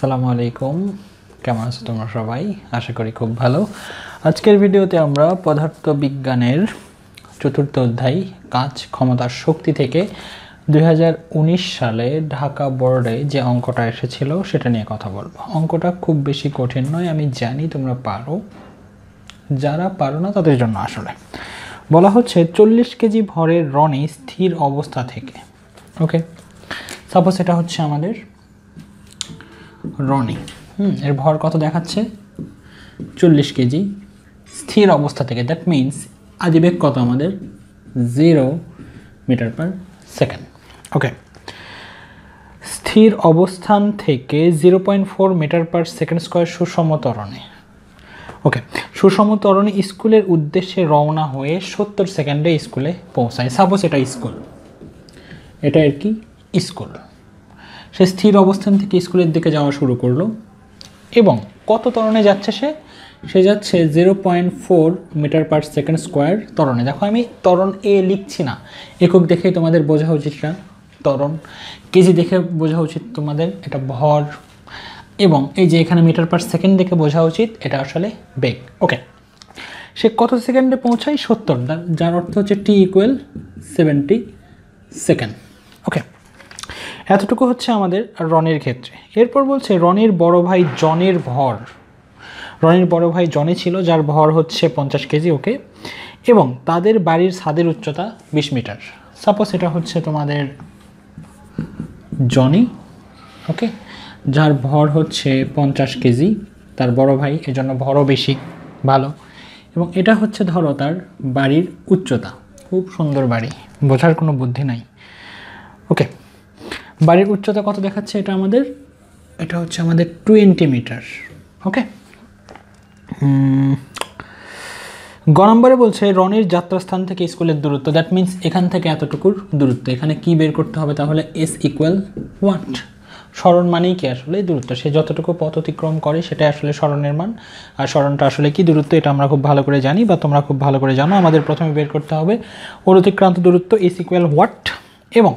আসসালামু আলাইকুম কেমন আছো তোমরা সবাই আশা করি খুব ভালো আজকের ভিডিওতে আমরা পদার্থ বিজ্ঞানের চতুর্থ অধ্যায় কাজ ক্ষমতার শক্তি থেকে দুই সালে ঢাকা বোর্ডে যে অঙ্কটা এসেছিল সেটা নিয়ে কথা বলবো অঙ্কটা খুব বেশি কঠিন নয় আমি জানি তোমরা পারো যারা পারো না তাদের জন্য আসলে বলা হচ্ছে চল্লিশ কেজি ভরের রনে স্থির অবস্থা থেকে ওকে সাপোজ এটা হচ্ছে আমাদের রনি হুম এর ভর কত দেখাচ্ছে চল্লিশ কেজি স্থির অবস্থা থেকে দ্যাট মিন্স আদিবেগ কত আমাদের zero metre per second okay স্থির অবস্থান থেকে zero point four metre per second square সুষমতরণে ওকে সুষমতরণে স্কুলের উদ্দেশ্যে রওনা হয়ে সত্তর সেকেন্ডে স্কুলে পৌঁছায় সাপোজ এটা স্কুল এটা আর কি স্কুল সে স্থির অবস্থান থেকে স্কুলের দিকে যাওয়া শুরু করলো এবং কত তরণে যাচ্ছে সে সে যাচ্ছে zero point four metre per second square তরণে দেখো আমি তরণ এ লিখছি না একক দেখেই তোমাদের বোঝা উচিত না তরণ কেজি দেখে বোঝা উচিত তোমাদের এটা ভর এবং এই যে এখানে মিটার পার সেকেন্ড দেখে বোঝা উচিত এটা আসলে বেগ ওকে সে কত সেকেন্ডে পৌঁছায় সত্তর যার অর্থ হচ্ছে টি ইকুয়েল সেভেন্টি সেকেন্ড এতটুকু হচ্ছে আমাদের রনের ক্ষেত্রে এরপর বলছে রনের বড় ভাই জনের ভর রনের বড় ভাই জনে ছিল যার ভর হচ্ছে পঞ্চাশ কেজি ওকে এবং তাদের বাড়ির ছাদের উচ্চতা বিশ মিটার সাপোজ এটা হচ্ছে তোমাদের জনি ওকে যার ভর হচ্ছে পঞ্চাশ কেজি তার বড় ভাই এজন্য ভরও বেশি ভালো এবং এটা হচ্ছে ধরো তার বাড়ির উচ্চতা খুব সুন্দর বাড়ি বোঝার কোনো বুদ্ধি নাই ওকে বাড়ির উচ্চতা কত দেখাচ্ছে এটা আমাদের এটা হচ্ছে আমাদের টোয়েন্টি মিটার ওকে গ নম্বরে বলছে রনের যাত্রাস্থান থেকে স্কুলের দূরত্ব দ্যাট মিন্স এখান থেকে এতটুকুর দূরত্ব এখানে কি বের করতে হবে তাহলে এস ইকুয়াল ওয়াট স্মরণ মানেই কি আসলে দূরত্ব সে যতটুকু পথ অতিক্রম করে সেটা আসলে স্মরণের মান আর স্মরণটা আসলে কি দূরত্ব এটা আমরা খুব ভালো করে জানি বা তোমরা খুব ভালো করে জানো আমাদের প্রথমে বের করতে হবে ওর অতিক্রান্ত দূরত্ব এস ইকুয়াল ওয়াট এবং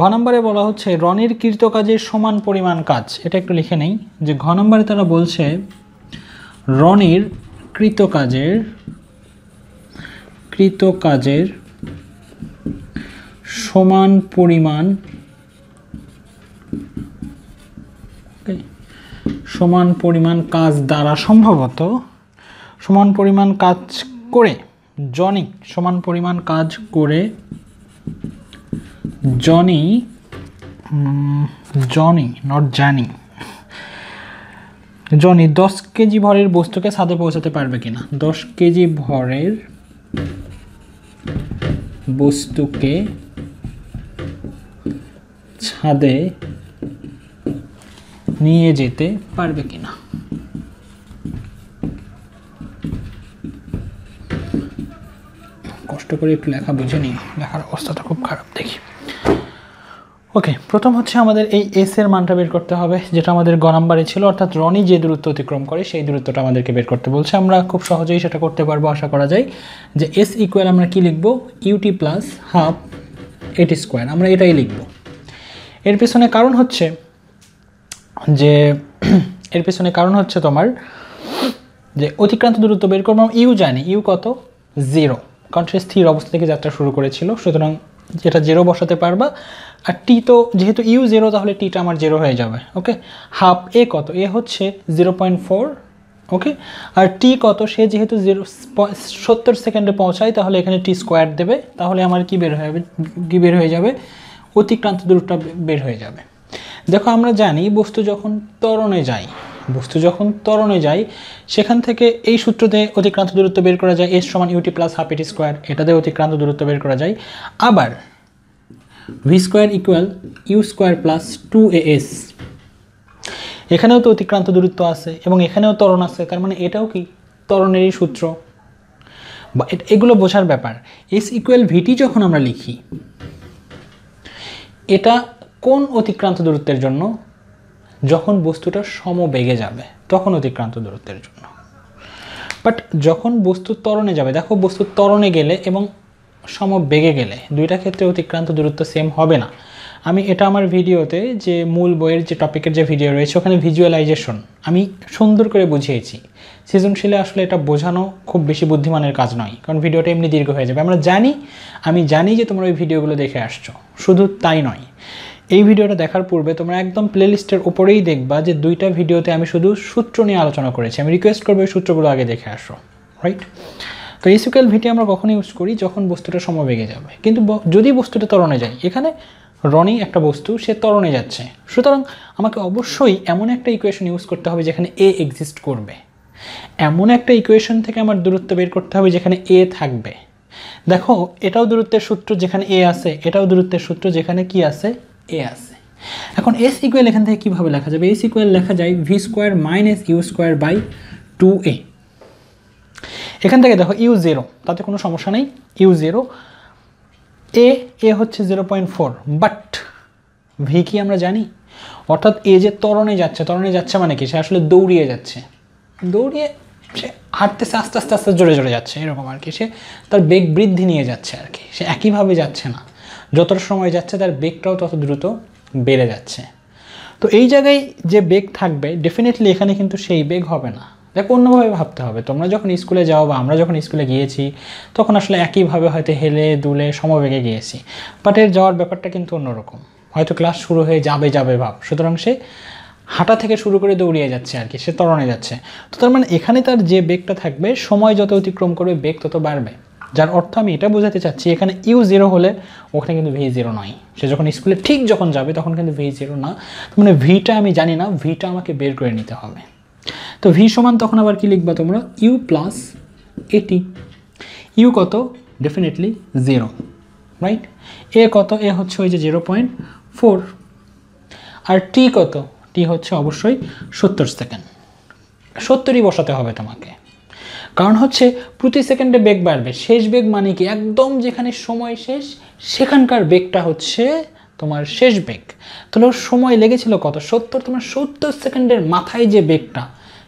ঘ নম্বরে বলা হচ্ছে রনির কৃতকাজের সমান পরিমাণ কাজ এটা একটু লিখে নেই যে ঘ নম্বরে তারা বলছে রনির কৃতকাজের কৃতকাজের সমান পরিমাণ সমান পরিমাণ কাজ দ্বারা সম্ভবত সমান পরিমাণ কাজ করে জনি সমান পরিমাণ কাজ করে Johnny Johnny not not Johnny দশ কেজি ভরের বস্তুকে ছাদে পৌঁছাতে পারবে কিনা দশ কেজি ভরের বস্তুকে ছাদে নিয়ে যেতে পারবে কিনা কষ্ট করে একটু লেখা বুঝে নিই লেখার অবস্থাটা খুব খারাপ দেখি ওকে প্রথম হচ্ছে আমাদের এই এসের মানটা বের করতে হবে যেটা আমাদের গ নাম্বারে ছিল অর্থাৎ রনি যে দূরত্ব অতিক্রম করে সেই দূরত্বটা আমাদেরকে বের করতে বলছে আমরা খুব সহজেই সেটা করতে পারবো আশা করা যায় যে এস ইকুয়াল আমরা কি লিখব u t plus half a t square আমরা এটাই লিখব এর পেছনে কারণ হচ্ছে যে এর পেছনে কারণ হচ্ছে তোমার যে অতিক্রান্ত দূরত্ব বের করবো ইউ জানি ইউ কত জিরো কারণ সে স্থির অবস্থা থেকে যাত্রা শুরু করেছিল সুতরাং যেটা জিরো বসাতে পারবা আর টি তো যেহেতু ইউ জিরো তাহলে টিটা আমার জিরো হয়ে যাবে ওকে হাফ এ কত এ হচ্ছে জিরো পয়েন্ট ফোর ওকে আর টি কত সে যেহেতু জিরো সত্তর সেকেন্ডে পৌঁছায় তাহলে এখানে টি স্কোয়ার দেবে তাহলে আমার কি বের হয়ে কি বের হয়ে যাবে অতিক্রান্ত দূরটা বের হয়ে যাবে দেখো আমরা জানি বস্তু যখন তরণে যাই বস্তু যখন তরণে যাই সেখান থেকে এই সূত্রতে অতিক্রান্ত দূরত্ব বের করা যায় এস সমান u t plus half a t square এটাতে অতিক্রান্ত দূরত্ব বের করা যায় আবার v square equal u square plus two s এখানেও তো অতিক্রান্ত দূরত্ব আছে এবং এখানেও তরণ আছে তার মানে এটাও কি তরণেরই সূত্র বা এগুলো বোঝার ব্যাপার এস ইকুয়াল ভিটি যখন আমরা লিখি এটা কোন অতিক্রান্ত দূরত্বের জন্য যখন বস্তুটা সমবেগে যাবে তখন অতিক্রান্ত দূরত্বের জন্য বাট যখন বস্তু ত্বরণে যাবে দেখো বস্তু তরণে গেলে এবং সম বেগে গেলে দুইটা ক্ষেত্রে অতিক্রান্ত দূরত্ব সেম হবে না আমি এটা আমার ভিডিওতে যে মূল বইয়ের যে টপিকের যে ভিডিও রয়েছে ওখানে ভিজুয়ালাইজেশন আমি সুন্দর করে বুঝিয়েছি সৃজনশীলে আসলে এটা বোঝানো খুব বেশি বুদ্ধিমানের কাজ নয় কারণ ভিডিওটা এমনি দীর্ঘ হয়ে যাবে আমরা জানি আমি জানি যে তোমরা ওই ভিডিওগুলো দেখে আসছো শুধু তাই নয় এই ভিডিওটা দেখার পূর্বে তোমরা একদম প্লেলিস্টের উপরেই দেখবা যে দুইটা ভিডিওতে আমি শুধু সূত্র নিয়ে আলোচনা করেছি আমি রিকোয়েস্ট করবো ওই সূত্রগুলো আগে দেখে আসো রাইট তো রেসিক্যাল ভিটি আমরা কখন ইউজ করি যখন বস্তুটা সমবেগে যাবে কিন্তু যদি বস্তুটা তরণে যায় এখানে রনি একটা বস্তু সে তরণে যাচ্ছে সুতরাং আমাকে অবশ্যই এমন একটা ইকুয়েশন ইউজ করতে হবে যেখানে এ এক্সিস্ট করবে এমন একটা ইকুয়েশন থেকে আমার দূরত্ব বের করতে হবে যেখানে এ থাকবে দেখো এটাও দূরত্বের সূত্র যেখানে এ আছে এটাও দূরত্বের সূত্র যেখানে কি আছে এ আছে এখন এস ইকুয়াল এখান থেকে কীভাবে লেখা যাবে এস ইকুয়াল লেখা যায় v square minus u square by two a এখান থেকে দেখো ইউ জিরো তাতে কোনো সমস্যা নেই ইউ জিরো এ এ হচ্ছে zero point four but v কি আমরা জানি অর্থাৎ এ যে তরণে যাচ্ছে তরণে যাচ্ছে মানে কি সে আসলে দৌড়িয়ে যাচ্ছে দৌড়িয়ে সে হাঁটতেছে আস্তে আস্তে আস্তে জোরে জোরে যাচ্ছে এরকম আর কি সে তার বেগ বৃদ্ধি নিয়ে যাচ্ছে আর কি সে একইভাবে যাচ্ছে না যতটা সময় যাচ্ছে তার বেগটাও তত দ্রুত বেড়ে যাচ্ছে তো এই জায়গায় যে বেগ থাকবে ডেফিনেটলি এখানে কিন্তু সেই বেগ হবে না দেখ অন্যভাবে ভাবতে হবে তোমরা যখন স্কুলে যাও বা আমরা যখন স্কুলে গিয়েছি তখন আসলে একইভাবে হয়তো হেলে দুলে সমবেগে গিয়েছি বাট এর যাওয়ার ব্যাপারটা কিন্তু অন্যরকম হয়তো ক্লাস শুরু হয়ে যাবে যাবে ভাব সুতরাং সে হাঁটা থেকে শুরু করে দৌড়িয়ে যাচ্ছে আর কি সে তরণে যাচ্ছে তো তার মানে এখানে তার যে বেগটা থাকবে সময় যত অতিক্রম করবে বেগ তত বাড়বে যার অর্থ আমি এটা বোঝাতে চাচ্ছি এখানে ইউ জিরো হলে ওখানে কিন্তু ভি জিরো নয় সে যখন স্কুলে ঠিক যখন যাবে তখন কিন্তু ভি জিরো না মানে ভিটা আমি জানি না ভিটা আমাকে বের করে নিতে হবে তো ভি সমান তখন আবার কি লিখবা তোমরা ইউ প্লাস এটি ইউ কত ডেফিনেটলি জিরো রাইট এ কত এ হচ্ছে ওই যে জিরো পয়েন্ট ফোর আর টি কত টি হচ্ছে অবশ্যই সত্তর সেকেন্ড সত্তরই বসাতে হবে তোমাকে কারণ হচ্ছে প্রতি সেকেন্ডে বেগ বাড়বে শেষ বেগ মানে কি একদম যেখানে সময় শেষ সেখানকার বেগটা হচ্ছে তোমার শেষ বেগ তাহলে সময় লেগেছিল কত সত্তর তোমার সত্তর সেকেন্ডের মাথায় যে বেগটা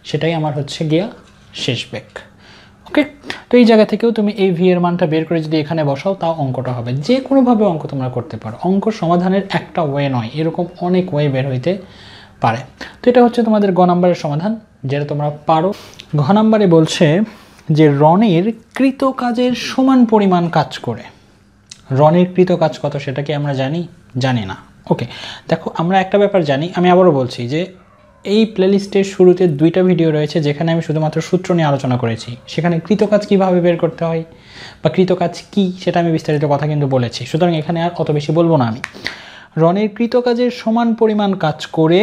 সেটাই আমার হচ্ছে গিয়া শেষ বেগ ওকে তো এই জায়গা থেকেও তুমি এই ভি এর মানটা বের করে যদি এখানে বসাও তাও অঙ্কটা হবে যে কোনোভাবে অঙ্ক তোমরা করতে পারো অঙ্ক সমাধানের একটা ওয়ে নয় এরকম অনেক ওয়ে বের হইতে পারে তো এটা হচ্ছে তোমাদের গ নাম্বারের সমাধান যেটা তোমরা পারো ঘ নাম্বারে বলছে যে রনের কৃত কাজের সমান পরিমাণ কাজ করে রনের কৃত কাজ কত সেটা কি আমরা জানি জানি না ওকে দেখো আমরা একটা ব্যাপার জানি আমি আবারও বলছি যে এই প্লেলিস্টের শুরুতে দুইটা ভিডিও রয়েছে যেখানে আমি শুধুমাত্র সূত্র নিয়ে আলোচনা করেছি সেখানে কৃতকাজ কীভাবে বের করতে হয় বা কৃতকাজ কি সেটা আমি বিস্তারিত কথা কিন্তু বলেছি সুতরাং এখানে আর অত বেশি বলবো না আমি রনের কৃতকাজের সমান পরিমাণ কাজ করে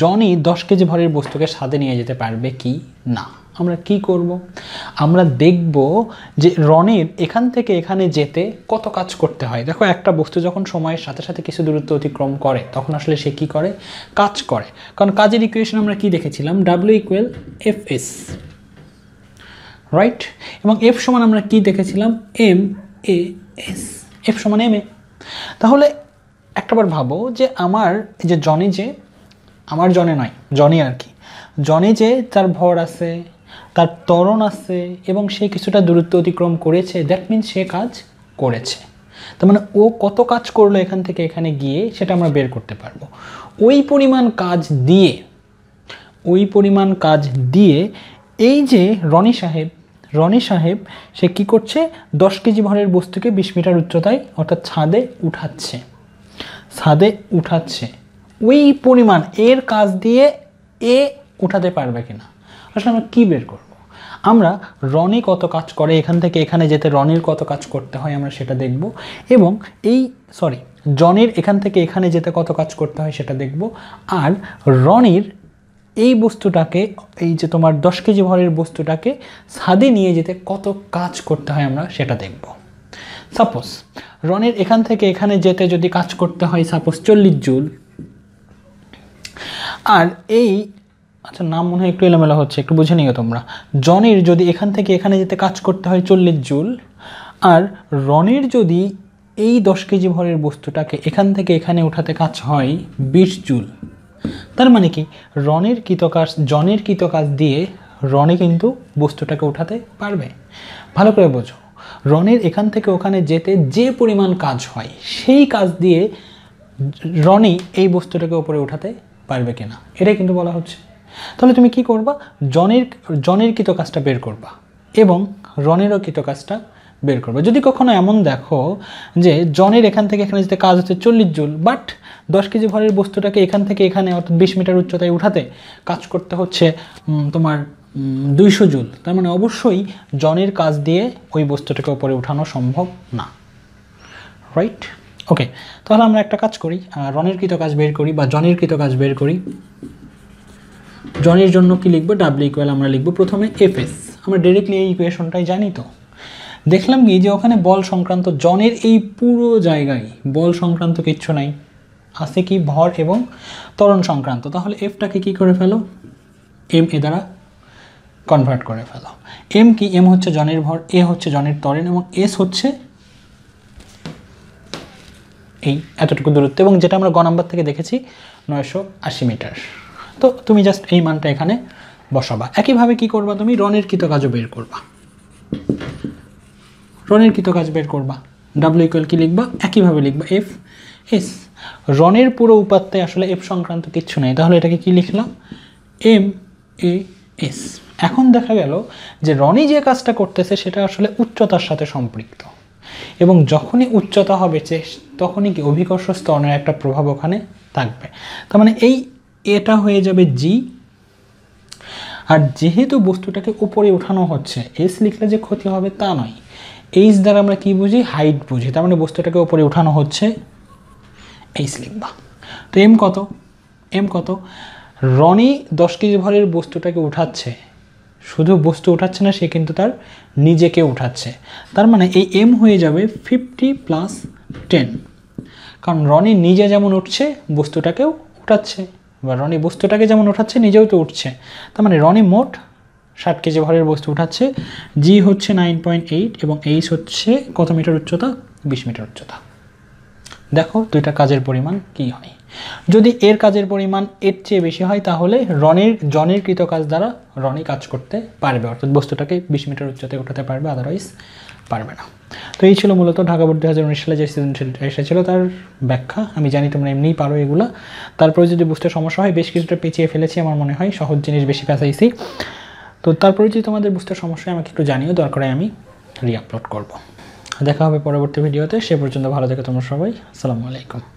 জনি দশ কেজি ভরের বস্তুকে সাথে নিয়ে যেতে পারবে কি না আমরা কি করব। আমরা দেখব যে রনের এখান থেকে এখানে যেতে কত কাজ করতে হয় দেখো একটা বস্তু যখন সময়ের সাথে সাথে কিছু দূরত্ব অতিক্রম করে তখন আসলে সে কি করে কাজ করে কারণ কাজের ইকুয়েশন আমরা কি দেখেছিলাম W equal F s right এবং এফ সমান আমরা কি দেখেছিলাম এম এ এস এফ সমান এম এ তাহলে একটাবার ভাবো যে আমার যে জনে যে আমার জনে নয় জনে আর কি জনে যে তার ভর আছে তার ত্বরণ আছে এবং সে কিছুটা দূরত্ব অতিক্রম করেছে দ্যাট মিন সে কাজ করেছে তার মানে ও কত কাজ করলো এখান থেকে এখানে গিয়ে সেটা আমরা বের করতে পারবো ওই পরিমাণ কাজ দিয়ে ওই পরিমাণ কাজ দিয়ে এই যে রনি সাহেব রনি সাহেব সে কি করছে দশ কেজি ভরের বস্তুকে বিশ মিটার উচ্চতায় অর্থাৎ ছাদে উঠাচ্ছে ছাদে উঠাচ্ছে ওই পরিমাণ এর কাজ দিয়ে এ উঠাতে পারবে কিনা আসলে আমরা কী বের করব আমরা রনি কত কাজ করে এখান থেকে এখানে যেতে রনির কত কাজ করতে হয় আমরা সেটা দেখব এবং এই সরি জনের এখান থেকে এখানে যেতে কত কাজ করতে হয় সেটা দেখব আর রনির এই বস্তুটাকে এই যে তোমার দশ কেজি ভরের বস্তুটাকে ছাদে নিয়ে যেতে কত কাজ করতে হয় আমরা সেটা দেখব সাপোজ রনের এখান থেকে এখানে যেতে যদি কাজ করতে হয় সাপোজ চল্লিশ জুল আর এই আচ্ছা নাম মনে হয় একটু এলোমেলা হচ্ছে একটু বুঝে নিও তোমরা জনের যদি এখান থেকে এখানে যেতে কাজ করতে হয় চল্লিশ জুল আর রনের যদি এই দশ কেজি ভরের বস্তুটাকে এখান থেকে এখানে উঠাতে কাজ হয় বিশ জুল তার মানে কি রনের কৃতকাজ জনের কৃতকাজ দিয়ে রনে কিন্তু বস্তুটাকে উঠাতে পারবে ভালো করে বোঝো রনের এখান থেকে ওখানে যেতে যে পরিমাণ কাজ হয় সেই কাজ দিয়ে রনি এই বস্তুটাকে ওপরে উঠাতে পারবে কিনা এটাই কিন্তু বলা হচ্ছে তাহলে তুমি কি করবা জনের জনের কৃতকাজটা বের করবা এবং রনেরও কৃতকাজটা বের করবে যদি কখনো এমন দেখো যে জনের এখান থেকে এখানে যেতে কাজ হচ্ছে চল্লিশ জুল বাট দশ কেজি ভরের বস্তুটাকে এখান থেকে এখানে অর্থাৎ বিশ মিটার উচ্চতায় উঠাতে কাজ করতে হচ্ছে তোমার দুইশো জুল তার মানে অবশ্যই জনের কাজ দিয়ে ওই বস্তুটাকে ওপরে উঠানো সম্ভব না রাইট ওকে তাহলে আমরা একটা কাজ করি রনের কৃত কাজ বের করি বা জনের কৃত কাজ বের করি জনের জন্য কি লিখবো ডাব্লিউ ইকুয়াল আমরা লিখবো প্রথমে এফ এস আমরা ডিরেক্টলি এই ইকুয়েশনটাই জানি তো দেখলাম কি যে ওখানে বল সংক্রান্ত জনের এই পুরো জায়গায় বল সংক্রান্ত কিচ্ছু নাই আছে কি ভর এবং তরণ সংক্রান্ত তাহলে এফটাকে কি করে ফেলো এম এ দ্বারা কনভার্ট করে ফেলো এম কি এম হচ্ছে জনের ভর এ হচ্ছে জনের তরণ এবং এস হচ্ছে এই এতটুকু দূরত্ব এবং যেটা আমরা গ নাম্বার থেকে দেখেছি নয়শো আশি মিটার তো তুমি জাস্ট এই মানটা এখানে বসাবা একইভাবে কি করবা তুমি রনের কৃতকাজও বের করবা রনের কৃতকাজ বের করবা ডাব্লিউ ইকুয়াল কি লিখবা একইভাবে লিখবা এফ এস রনের পুরো উপাত্তে আসলে এফ সংক্রান্ত কিচ্ছু নেই তাহলে এটাকে কি লিখলাম এম এ এস এখন দেখা গেল যে রনি যে কাজটা করতেছে সেটা আসলে উচ্চতার সাথে সম্পৃক্ত এবং যখনই উচ্চতা হবে তখনই কি অভিকর্ষ স্তরের একটা প্রভাব ওখানে থাকবে তার মানে এই এটা হয়ে যাবে জি আর যেহেতু বস্তুটাকে উপরে ওঠানো হচ্ছে এস লিখলে যে ক্ষতি হবে তা নয় এইচ দ্বারা আমরা কি বুঝি হাইট বুঝি তার মানে বস্তুটাকে উপরে ওঠানো হচ্ছে এইচ লিখবা তো এম কত এম কত রনি দশ কেজি ভরের বস্তুটাকে উঠাচ্ছে শুধু বস্তু উঠাচ্ছে না সে কিন্তু তার নিজেকে উঠাচ্ছে তার মানে এই এম হয়ে যাবে ফিফটি প্লাস টেন কারণ রনি নিজে যেমন উঠছে বস্তুটাকেও উঠাচ্ছে বা রনি বস্তুটাকে যেমন উঠাচ্ছে নিজেও তো উঠছে তার মানে রনি মোট ষাট কেজি ভরের বস্তু উঠাচ্ছে জি হচ্ছে নাইন পয়েন্ট এইট এবং এইচ হচ্ছে কত মিটার উচ্চতা বিশ মিটার উচ্চতা দেখো দুইটা কাজের পরিমাণ কী হয় যদি এর কাজের পরিমাণ এর চেয়ে বেশি হয় তাহলে রনের জনের কৃত কাজ দ্বারা রনি কাজ করতে পারবে অর্থাৎ বস্তুটাকে বিশ মিটার উচ্চতায় উঠাতে পারবে আদারওয়াইজ পারবে না তো এই ছিল মূলত ঢাকা বোর্ড দু হাজার উনিশ সালে যে সিজনশীলটা এসেছিলো তার ব্যাখ্যা আমি জানি তোমরা এমনিই পারো এগুলো তারপরে যদি বুঝতে সমস্যা হয় বেশ কিছুটা পেঁচিয়ে ফেলেছি আমার মনে হয় সহজ জিনিস বেশি পেঁচাইছি তো তারপরে যদি তোমাদের বুঝতে সমস্যা হয় আমাকে একটু জানিও দরকারে আমি রিআপলোড করব দেখা হবে পরবর্তী ভিডিওতে সে পর্যন্ত ভালো থেকে তোমরা সবাই আসসালামু আলাইকুম